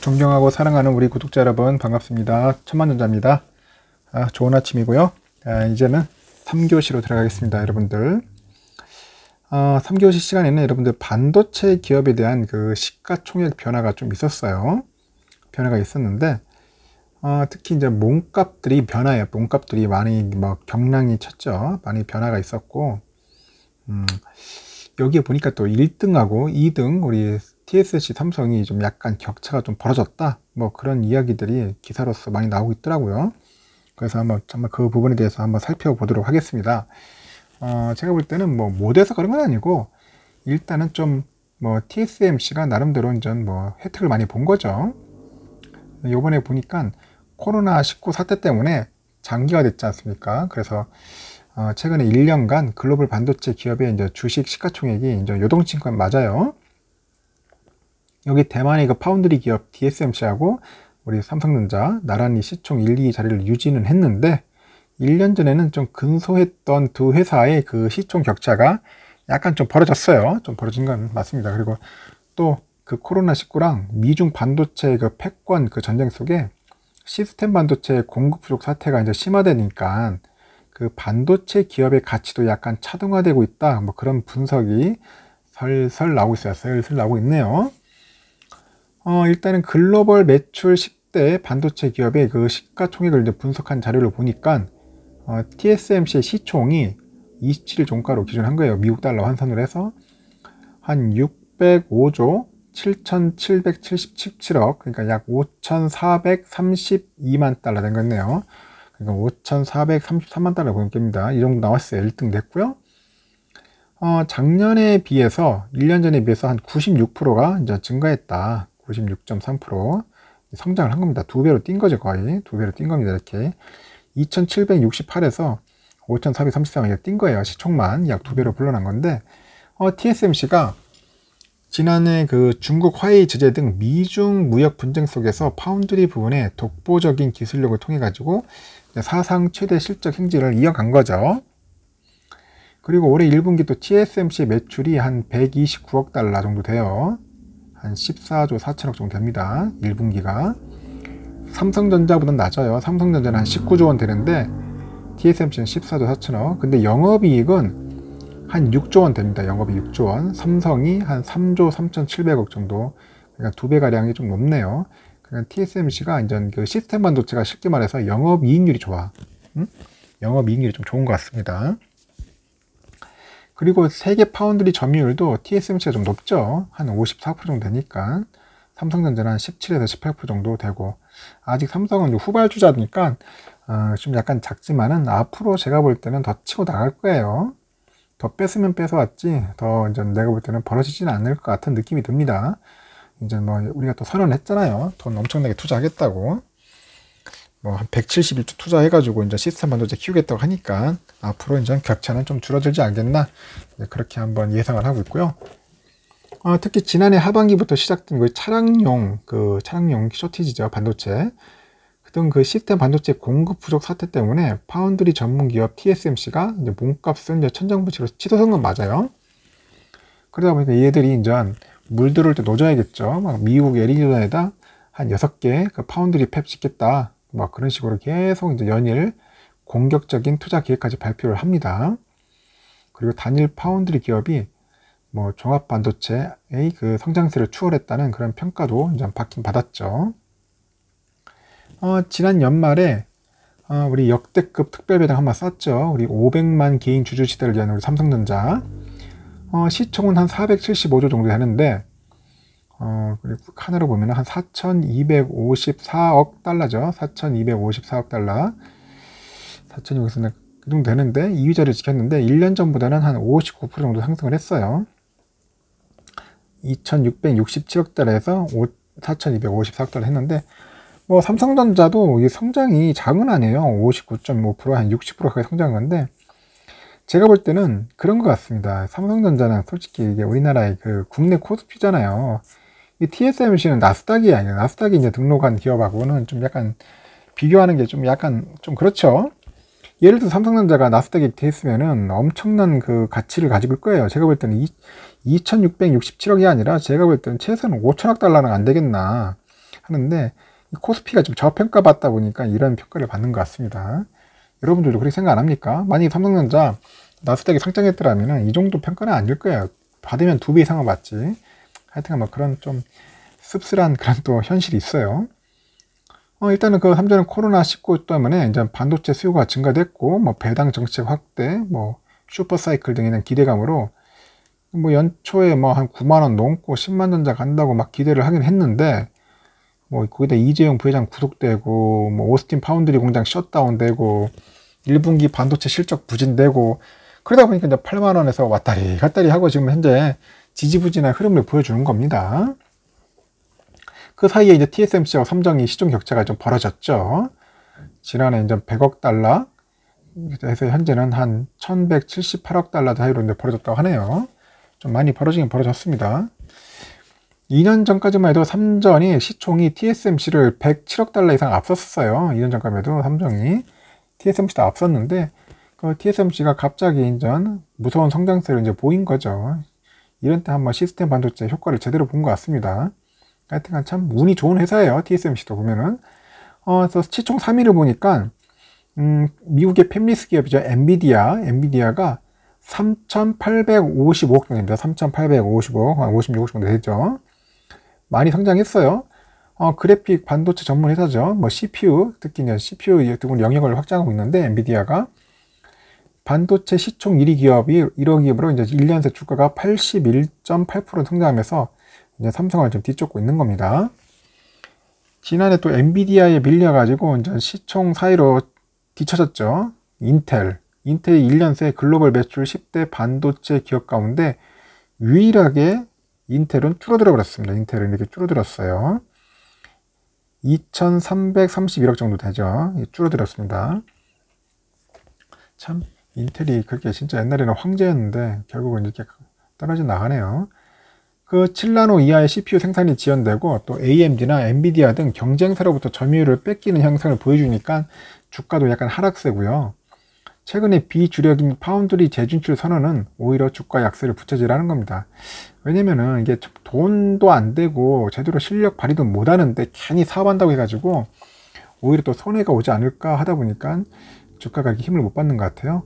존경하고 사랑하는 우리 구독자 여러분 반갑습니다. 천만전자입니다. 아, 좋은 아침이고요. 아, 이제는 3교시로 들어가겠습니다. 여러분들 아, 3교시 시간에는 여러분들 반도체 기업에 대한 그 시가총액 변화가 좀 있었어요. 변화가 있었는데 아, 특히 이제 몸값들이 변화해요. 몸값들이 많이 막 뭐 경랑이 쳤죠. 많이 변화가 있었고 음, 여기에 보니까 또 1등하고 2등 우리 TSC 삼성이 좀 약간 격차가 좀 벌어졌다 뭐 그런 이야기들이 기사로서 많이 나오고 있더라고요 그래서 한번 정말 그 부분에 대해서 한번 살펴보도록 하겠습니다 어, 제가 볼 때는 뭐 못해서 그런 건 아니고 일단은 좀 뭐 TSMC가 나름대로 이제뭐 혜택을 많이 본 거죠 요번에 보니까 코로나 19 사태 때문에 장기화 됐지 않습니까 그래서 어, 최근에 1년간 글로벌 반도체 기업의 이제 주식 시가총액이 이제 요동친 건 맞아요. 여기 대만의 그 파운드리 기업 DSMC하고 우리 삼성전자 나란히 시총 1, 2 자리를 유지는 했는데 1년 전에는 좀 근소했던 두 회사의 그 시총 격차가 약간 좀 벌어졌어요. 좀 벌어진 건 맞습니다. 그리고 또 그 코로나19랑 미중 반도체 그 패권 그 전쟁 속에 시스템 반도체 공급 부족 사태가 이제 심화되니까 그 반도체 기업의 가치도 약간 차등화되고 있다. 뭐 그런 분석이 설설 나오고 있어요. 슬슬 나오고 있네요. 어, 일단은 글로벌 매출 10대 반도체 기업의 그 시가총액을 이제 분석한 자료를 보니까 어, TSMC의 시총이 27일 종가로 기준한 거예요. 미국 달러 환산으 해서 한 605조 7,777억 그러니까 약 5,432만 달러 된 거네요. 그러니까 5,433만 달러 공격입니다. 이 정도 나왔어요. 1등 됐고요. 어, 작년에 비해서 1년 전에 비해서 한 96%가 이제 증가했다. 96.3% 성장을 한 겁니다. 두 배로 뛴 거죠, 거의. 두 배로 뛴 겁니다, 이렇게. 2,768에서 5,433이 뛴 거예요. 시총만 약 두 배로 불러난 건데, 어, TSMC가 지난해 그 중국 화웨이 제재 등 미중 무역 분쟁 속에서 파운드리 부분에 독보적인 기술력을 통해 가지고 사상 최대 실적 행진을 이어간 거죠. 그리고 올해 1분기 또 TSMC 매출이 한 129억 달러 정도 돼요. 한 14조 4천억 정도 됩니다. 1분기가. 삼성전자보다 낮아요. 삼성전자는 한 19조 원 되는데 TSMC는 14조 4천억. 근데 영업이익은 한 6조 원 됩니다. 영업이 6조 원. 삼성이 한 3조 3,700억 정도. 그러니까 두 배가량이 좀높네요 그러니까 TSMC가 이제 그 시스템 반도체가 쉽게 말해서 영업 이익률이 좋아. 응? 영업 이익률이 좀 좋은 것 같습니다. 그리고 세계 파운드리 점유율도 TSMC가 좀 높죠. 한 54% 정도 되니까. 삼성전자는 17에서 18% 정도 되고 아직 삼성은 후발주자니까 어, 좀 약간 작지만은 앞으로 제가 볼 때는 더 치고 나갈 거예요. 더 뺐으면 뺏어왔지 더 이제 내가 볼 때는 벌어지진 않을 것 같은 느낌이 듭니다. 이제 뭐 우리가 또 선언했잖아요. 돈 엄청나게 투자하겠다고. 뭐 한 171조 투자해가지고 이제 시스템 반도체 키우겠다고 하니까 앞으로 이제 격차는 좀 줄어들지 않겠나 그렇게 한번 예상을 하고 있고요. 어, 특히 지난해 하반기부터 시작된 그 차량용 그 차량용 쇼티지죠 반도체 어떤 그 시스템 반도체 공급 부족 사태 때문에 파운드리 전문 기업 TSMC가 이제 몸값은 이제 천정부치로 치솟은 건 맞아요. 그러다 보니까 얘들이 이제 물 들어올 때 노져야겠죠. 막 미국 애리조나에다 한여개그 파운드리 팹 짓겠다. 막 그런 식으로 계속 이제 연일 공격적인 투자 계획까지 발표를 합니다. 그리고 단일 파운드리 기업이 뭐 종합 반도체의 그 성장세를 추월했다는 그런 평가도 이제 받긴 받았죠. 어, 지난 연말에 어, 우리 역대급 특별배당 한번 쌌죠. 우리 500만 개인 주주 시대를 위한 우리 삼성전자 어, 시총은 한 475조 정도 되는데 어, 그리고 칸으로 보면 한 4,254억 달러죠. 4,254억 달러 4,254억 그 정도 되는데 2위 자리를 지켰는데 1년 전보다는 한 59% 정도 상승을 했어요. 2,667억 달러에서 4,254억 달러 했는데 뭐 삼성전자도 성장이 작은 아니에요. 59.5%한 60% 가까이 성장한 건데 제가 볼 때는 그런 것 같습니다. 삼성전자는 솔직히 이게 우리나라의 그 국내 코스피잖아요. 이 TSMC는 나스닥이 아니라 나스닥이 이제 등록한 기업하고는 좀 약간 비교하는 게 좀 약간 좀 그렇죠. 예를 들어 삼성전자가 나스닥에 있으면은 엄청난 그 가치를 가지고 있을 거예요. 제가 볼 때는 2,667억이 아니라 제가 볼 때는 최소한 5천억 달러는 안 되겠나 하는데 코스피가 좀 저평가받다 보니까 이런 평가를 받는 것 같습니다. 여러분들도 그렇게 생각 안 합니까? 만약에 삼성전자 나스닥이 상장했더라면 이 정도 평가는 아닐 거예요. 받으면 두 배 이상은 받지. 하여튼 뭐 그런 좀 씁쓸한 그런 또 현실이 있어요. 어, 일단은 그 삼전은 코로나19 때문에 이제 반도체 수요가 증가됐고, 뭐 배당 정책 확대, 뭐 슈퍼사이클 등에 대한 기대감으로 뭐 연초에 뭐 한 9만원 넘고 10만전자 간다고 막 기대를 하긴 했는데, 뭐 거기다 이재용 부회장 구속되고 뭐 오스틴 파운드리 공장 셧다운되고 1분기 반도체 실적 부진되고 그러다 보니까 이제 8만 원에서 왔다리 갔다리 하고 지금 현재 지지부진한 흐름을 보여주는 겁니다. 그 사이에 이제 TSMC와 삼정이 시종 격차가 좀 벌어졌죠. 지난해 이제 100억 달러 그서 현재는 한 1178억 달러 사이로 이제 벌어졌다고 하네요. 좀 많이 벌어지긴 벌어졌습니다. 2년 전까지만 해도 삼전이 시총이 TSMC를 107억 달러 이상 앞섰어요. 었 2년 전까지만 해도 삼전이 TSMC도 앞섰는데 그 TSMC가 갑자기 인전 무서운 성장세를 이제 보인 거죠. 이런 때 한번 시스템 반도체 효과를 제대로 본 것 같습니다. 하여튼간 참 운이 좋은 회사예요. TSMC도 보면은. 어, 그래서 시총 3위를 보니까 음, 미국의 팹리스 기업이죠. 엔비디아, 엔비디아가 3,855억 정도입니다. 3,855억, 한 56억 정도 되죠. 많이 성장했어요. 어, 그래픽 반도체 전문 회사죠. 뭐 CPU 특히 이제 CPU 등은 영역을 확장하고 있는데 엔비디아가 반도체 시총 1위 기업이 1억 기업으로 이제 1년 새 주가가 81.8% 성장하면서 이제 삼성을 좀 뒤쫓고 있는 겁니다. 지난해 또 엔비디아에 밀려가지고 이제 시총 사이로 뒤쳐졌죠. 인텔. 인텔이 1년 새 글로벌 매출 10대 반도체 기업 가운데 유일하게 인텔은 줄어들어 버렸습니다. 인텔은 이렇게 줄어들었어요. 2331억 정도 되죠. 예, 줄어들었습니다. 참 인텔이 그렇게 진짜 옛날에는 황제였는데 결국은 이렇게 떨어져 나가네요. 그 7나노 이하의 CPU 생산이 지연되고 또 AMD나 엔비디아 등 경쟁사로부터 점유율을 뺏기는 현상을 보여주니까 주가도 약간 하락세고요. 최근에 비주력인 파운드리 재진출 선언은 오히려 주가 약세를 부채질하는 겁니다. 왜냐면은 이게 돈도 안 되고 제대로 실력 발휘도 못 하는데 괜히 사업한다고 해가지고 오히려 또 손해가 오지 않을까 하다 보니까 주가가 이렇게 힘을 못 받는 것 같아요.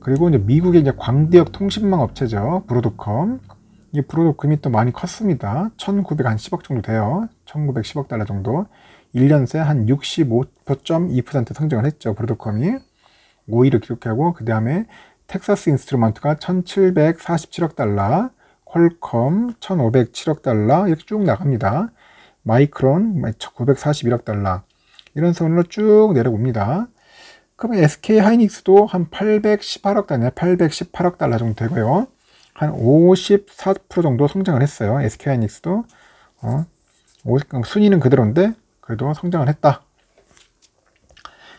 그리고 이제 미국의 이제 광대역 통신망 업체죠. 브로드컴. 이 브로드컴이 또 많이 컸습니다. 1910억 정도 돼요. 1910억 달러 정도. 1년 새 한 65.2% 성장을 했죠. 브로드컴이. 5위를 기록하고 그 다음에 텍사스 인스트루먼트가 1747억 달러, 퀄컴 1507억 달러 이렇게 쭉 나갑니다. 마이크론 941억 달러 이런 선으로 쭉내려봅니다 그러면 SK 하이닉스도 한 818억 달러, 818억 달러 정도 되고요. 한 54% 정도 성장을 했어요. SK 하이닉스도 어, 순위는 그대로인데 그래도 성장을 했다.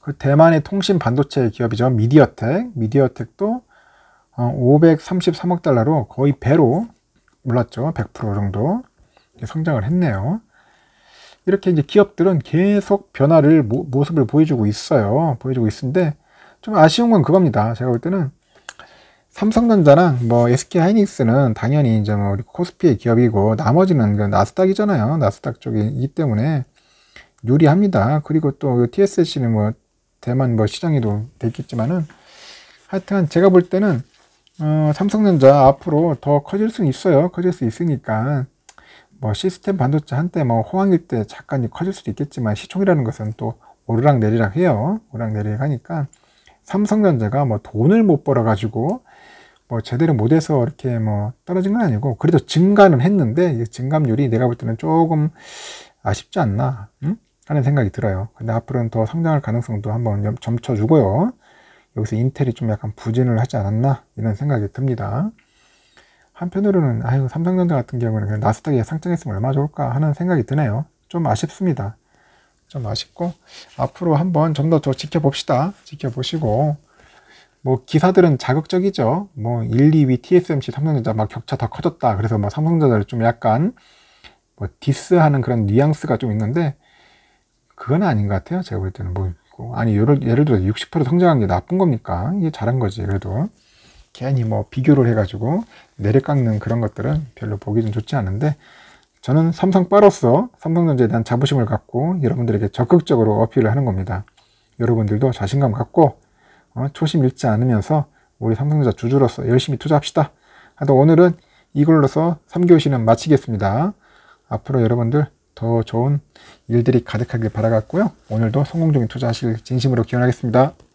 그 대만의 통신 반도체 기업이죠. 미디어텍. 미디어텍도 533억 어, 달러로 거의 배로 올랐죠. 100% 정도 성장을 했네요. 이렇게 이제 기업들은 계속 변화를 모, 습을 보여주고 있어요. 보여주고 있는데 좀 아쉬운 건 그겁니다. 제가 볼 때는 삼성전자랑 뭐 SK 하이닉스는 당연히 이제 뭐 코스피의 기업이고 나머지는 그 나스닥이잖아요. 나스닥 쪽이기 때문에 유리합니다. 그리고 또 TSMC는 그 뭐 대만 뭐 시장에도 돼겠지만은 하여튼 제가 볼 때는 어, 삼성전자 앞으로 더 커질 수는 있어요. 커질 수 있으니까 뭐 시스템 반도체 한때 뭐 호황일 때 잠깐 커질 수도 있겠지만 시총이라는 것은 또 오르락 내리락 해요. 오르락 내리락 하니까 삼성전자가 뭐 돈을 못 벌어 가지고 뭐 제대로 못 해서 이렇게 뭐 떨어진 건 아니고 그래도 증가는 했는데 이 증감률이 내가 볼 때는 조금 아쉽지 않나. 응? 하는 생각이 들어요. 근데 앞으로는 더 성장할 가능성도 한번 점쳐주고요. 여기서 인텔이 좀 약간 부진을 하지 않았나 이런 생각이 듭니다. 한편으로는 아유 삼성전자 같은 경우는 그냥 나스닥에 상장했으면 얼마 나 좋을까 하는 생각이 드네요. 좀 아쉽습니다. 좀 아쉽고 앞으로 한번 좀더더 지켜봅시다. 지켜보시고 뭐 기사들은 자극적이죠. 뭐 1, 2위 TSMC 삼성전자 막 격차 다 커졌다. 그래서 막 삼성전자를 좀 약간 뭐 디스하는 그런 뉘앙스가 좀 있는데 그건 아닌 것 같아요. 제가 볼 때는 뭐, 뭐 아니 예를, 예를 들어 60% 성장한 게 나쁜 겁니까? 이게 잘한 거지 그래도 괜히 뭐 비교를 해가지고 내려깎는 그런 것들은 별로 보기 좀 좋지 않은데 저는 삼성빠로서 삼성전자에 대한 자부심을 갖고 여러분들에게 적극적으로 어필을 하는 겁니다. 여러분들도 자신감 갖고 어, 초심 잃지 않으면서 우리 삼성전자 주주로서 열심히 투자합시다. 하여튼 오늘은 이걸로서 3교시는 마치겠습니다. 앞으로 여러분들 더 좋은 일들이 가득하길 바라갔고요. 오늘도 성공적인 투자하실 진심으로 기원하겠습니다.